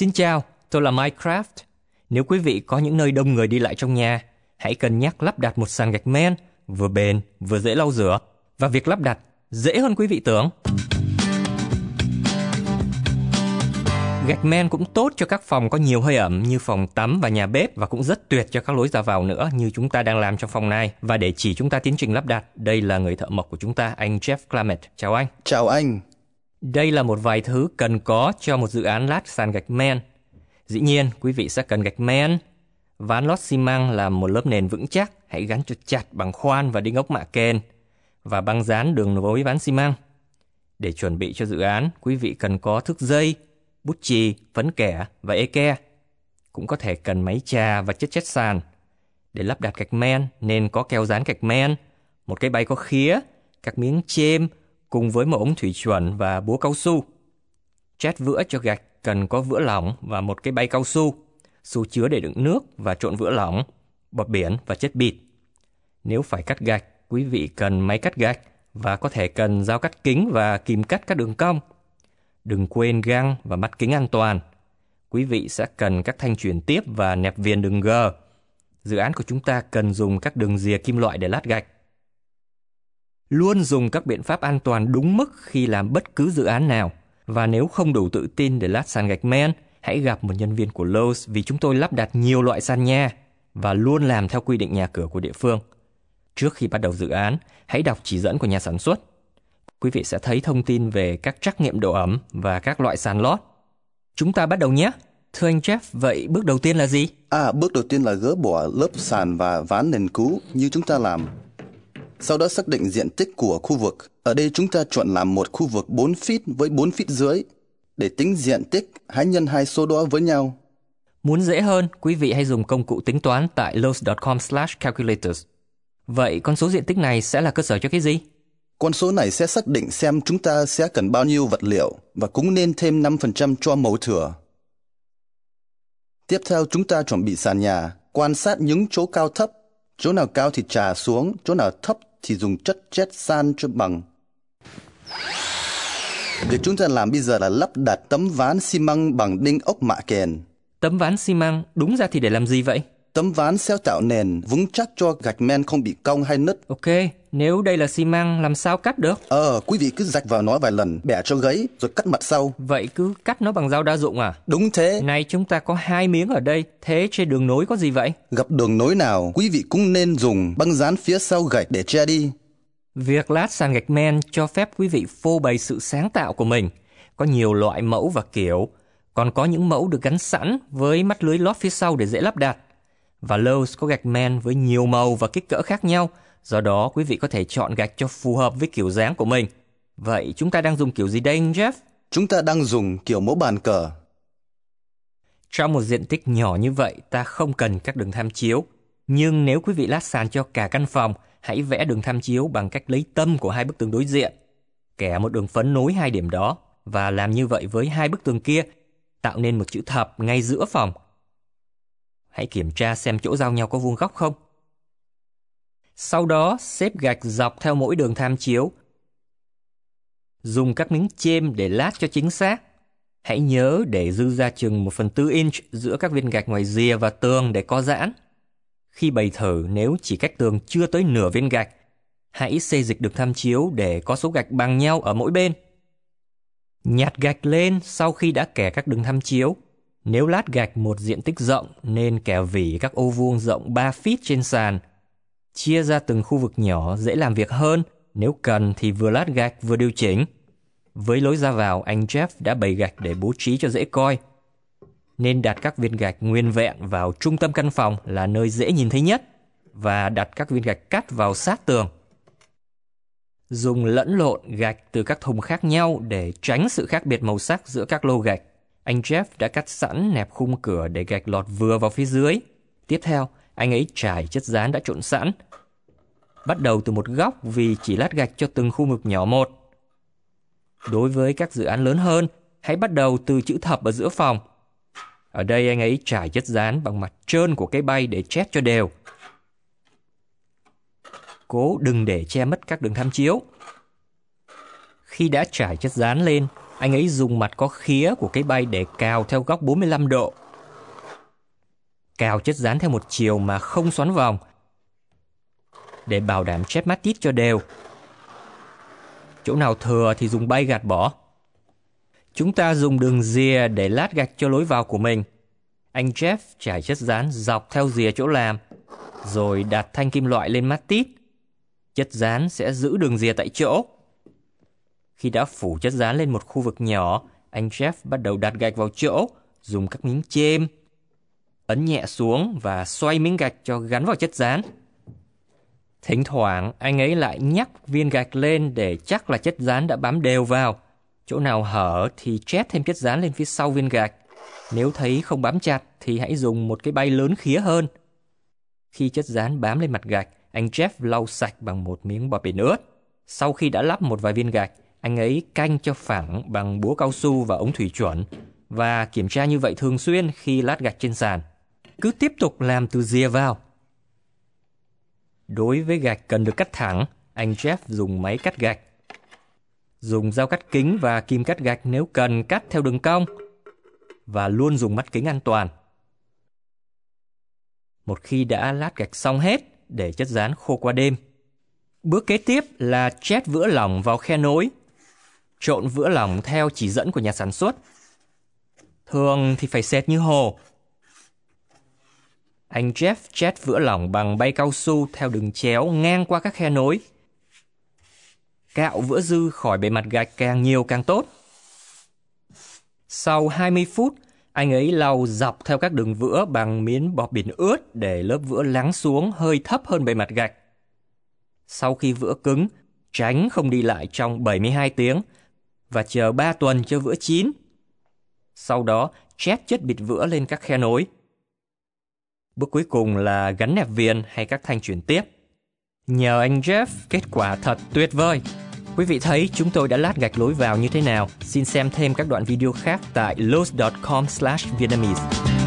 Xin chào, tôi là Minecraft. Nếu quý vị có những nơi đông người đi lại trong nhà, hãy cân nhắc lắp đặt một sàn gạch men, vừa bền, vừa dễ lau rửa. Và việc lắp đặt dễ hơn quý vị tưởng. Gạch men cũng tốt cho các phòng có nhiều hơi ẩm như phòng tắm và nhà bếp và cũng rất tuyệt cho các lối ra vào nữa như chúng ta đang làm trong phòng này. Và để chỉ chúng ta tiến trình lắp đặt, đây là người thợ mộc của chúng ta, anh Jeff Clement Chào anh. Chào anh. Đây là một vài thứ cần có cho một dự án lát sàn gạch men. Dĩ nhiên, quý vị sẽ cần gạch men. Ván lót xi măng là một lớp nền vững chắc, hãy gắn cho chặt bằng khoan và đinh ốc mạ kền và băng dán đường nối ván xi măng. Để chuẩn bị cho dự án, quý vị cần có thước dây, bút chì, phấn kẻ và ê ke. Cũng có thể cần máy trà và chất chất sàn. Để lắp đặt gạch men nên có keo dán gạch men, một cái bay có khía, các miếng chêm, cùng với một ống thủy chuẩn và búa cao su. Chét vữa cho gạch cần có vữa lỏng và một cái bay cao su, xu chứa để đựng nước và trộn vữa lỏng, bọt biển và chất bịt. Nếu phải cắt gạch, quý vị cần máy cắt gạch và có thể cần dao cắt kính và kìm cắt các đường cong. Đừng quên găng và mắt kính an toàn. Quý vị sẽ cần các thanh chuyển tiếp và nẹp viền đường G. Dự án của chúng ta cần dùng các đường rìa kim loại để lát gạch luôn dùng các biện pháp an toàn đúng mức khi làm bất cứ dự án nào. Và nếu không đủ tự tin để lát sàn gạch men, hãy gặp một nhân viên của Lowe's vì chúng tôi lắp đặt nhiều loại sàn nha và luôn làm theo quy định nhà cửa của địa phương. Trước khi bắt đầu dự án, hãy đọc chỉ dẫn của nhà sản xuất. Quý vị sẽ thấy thông tin về các trắc nghiệm độ ẩm và các loại sàn lót. Chúng ta bắt đầu nhé! Thưa anh Jeff, vậy bước đầu tiên là gì? À, bước đầu tiên là gỡ bỏ lớp sàn và ván nền cũ như chúng ta làm sau đó xác định diện tích của khu vực. Ở đây chúng ta chọn làm một khu vực 4 feet với 4 feet dưới. Để tính diện tích, hãy nhân hai số đó với nhau. Muốn dễ hơn, quý vị hãy dùng công cụ tính toán tại lowes.com slash calculators. Vậy con số diện tích này sẽ là cơ sở cho cái gì? Con số này sẽ xác định xem chúng ta sẽ cần bao nhiêu vật liệu và cũng nên thêm 5% cho mẫu thừa. Tiếp theo chúng ta chuẩn bị sàn nhà, quan sát những chỗ cao thấp. Chỗ nào cao thì trà xuống, chỗ nào thấp thì dùng chất chết san cho bằng. Việc chúng ta làm bây giờ là lắp đặt tấm ván xi măng bằng đinh ốc mạ kèn. Tấm ván xi măng đúng ra thì để làm gì vậy? Tấm ván sẽ tạo nền vững chắc cho gạch men không bị cong hay nứt. Ok, nếu đây là xi măng làm sao cắt được? Ờ, quý vị cứ rạch vào nó vài lần, bẻ cho gấy rồi cắt mặt sau. Vậy cứ cắt nó bằng dao đa dụng à? Đúng thế. Này chúng ta có hai miếng ở đây, thế trên đường nối có gì vậy? Gặp đường nối nào, quý vị cũng nên dùng băng dán phía sau gạch để che đi. Việc lát sàn gạch men cho phép quý vị phô bày sự sáng tạo của mình. Có nhiều loại mẫu và kiểu, còn có những mẫu được gắn sẵn với mắt lưới lót phía sau để dễ lắp đặt. Và Lowe's có gạch men với nhiều màu và kích cỡ khác nhau – Do đó quý vị có thể chọn gạch cho phù hợp với kiểu dáng của mình. Vậy chúng ta đang dùng kiểu gì đây anh Jeff? Chúng ta đang dùng kiểu mẫu bàn cờ. Trong một diện tích nhỏ như vậy, ta không cần các đường tham chiếu. Nhưng nếu quý vị lát sàn cho cả căn phòng, hãy vẽ đường tham chiếu bằng cách lấy tâm của hai bức tường đối diện. Kẻ một đường phấn nối hai điểm đó và làm như vậy với hai bức tường kia, tạo nên một chữ thập ngay giữa phòng. Hãy kiểm tra xem chỗ giao nhau có vuông góc không sau đó xếp gạch dọc theo mỗi đường tham chiếu. Dùng các miếng chêm để lát cho chính xác. Hãy nhớ để dư ra chừng 1 phần 4 inch giữa các viên gạch ngoài rìa và tường để co giãn. Khi bày thử nếu chỉ cách tường chưa tới nửa viên gạch, hãy xê dịch được tham chiếu để có số gạch bằng nhau ở mỗi bên. Nhặt gạch lên sau khi đã kẻ các đường tham chiếu. Nếu lát gạch một diện tích rộng nên kẻ vỉ các ô vuông rộng 3 feet trên sàn – chia ra từng khu vực nhỏ dễ làm việc hơn, nếu cần thì vừa lát gạch vừa điều chỉnh. Với lối ra vào, anh Jeff đã bày gạch để bố trí cho dễ coi. Nên đặt các viên gạch nguyên vẹn vào trung tâm căn phòng là nơi dễ nhìn thấy nhất và đặt các viên gạch cắt vào sát tường. Dùng lẫn lộn gạch từ các thùng khác nhau để tránh sự khác biệt màu sắc giữa các lô gạch. Anh Jeff đã cắt sẵn nẹp khung cửa để gạch lọt vừa vào phía dưới. Tiếp theo, anh ấy trải chất dán đã trộn sẵn. Bắt đầu từ một góc vì chỉ lát gạch cho từng khu vực nhỏ một. Đối với các dự án lớn hơn, hãy bắt đầu từ chữ thập ở giữa phòng. Ở đây anh ấy trải chất dán bằng mặt trơn của cây bay để chét cho đều. Cố đừng để che mất các đường tham chiếu. Khi đã trải chất dán lên, anh ấy dùng mặt có khía của cái bay để cào theo góc 45 độ cao chất dán theo một chiều mà không xoắn vòng để bảo đảm chép mát tít cho đều. Chỗ nào thừa thì dùng bay gạt bỏ. Chúng ta dùng đường rìa để lát gạch cho lối vào của mình. Anh Jeff trải chất dán dọc theo rìa chỗ làm, rồi đặt thanh kim loại lên mát tít. Chất dán sẽ giữ đường rìa tại chỗ. Khi đã phủ chất dán lên một khu vực nhỏ, anh Jeff bắt đầu đặt gạch vào chỗ, dùng các miếng chêm, ấn nhẹ xuống và xoay miếng gạch cho gắn vào chất dán. Thỉnh thoảng, anh ấy lại nhắc viên gạch lên để chắc là chất dán đã bám đều vào. Chỗ nào hở thì chét thêm chất dán lên phía sau viên gạch. Nếu thấy không bám chặt thì hãy dùng một cái bay lớn khía hơn. Khi chất dán bám lên mặt gạch, anh Jeff lau sạch bằng một miếng bọt biển ướt. Sau khi đã lắp một vài viên gạch, anh ấy canh cho phẳng bằng búa cao su và ống thủy chuẩn và kiểm tra như vậy thường xuyên khi lát gạch trên sàn cứ tiếp tục làm từ rìa vào. Đối với gạch cần được cắt thẳng, anh Jeff dùng máy cắt gạch. Dùng dao cắt kính và kim cắt gạch nếu cần cắt theo đường cong và luôn dùng mắt kính an toàn. Một khi đã lát gạch xong hết, để chất dán khô qua đêm. Bước kế tiếp là chét vữa lỏng vào khe nối. Trộn vữa lỏng theo chỉ dẫn của nhà sản xuất. Thường thì phải sệt như hồ, anh Jeff chét vữa lỏng bằng bay cao su theo đường chéo ngang qua các khe nối. Cạo vữa dư khỏi bề mặt gạch càng nhiều càng tốt. Sau 20 phút, anh ấy lau dọc theo các đường vữa bằng miếng bọt biển ướt để lớp vữa lắng xuống hơi thấp hơn bề mặt gạch. Sau khi vữa cứng, tránh không đi lại trong 72 tiếng và chờ 3 tuần cho vữa chín. Sau đó, chét chất bịt vữa lên các khe nối. Bước cuối cùng là gắn nẹp viên hay các thanh chuyển tiếp. Nhờ anh Jeff, kết quả thật tuyệt vời. Quý vị thấy chúng tôi đã lát gạch lối vào như thế nào? Xin xem thêm các đoạn video khác tại lose com vietnamese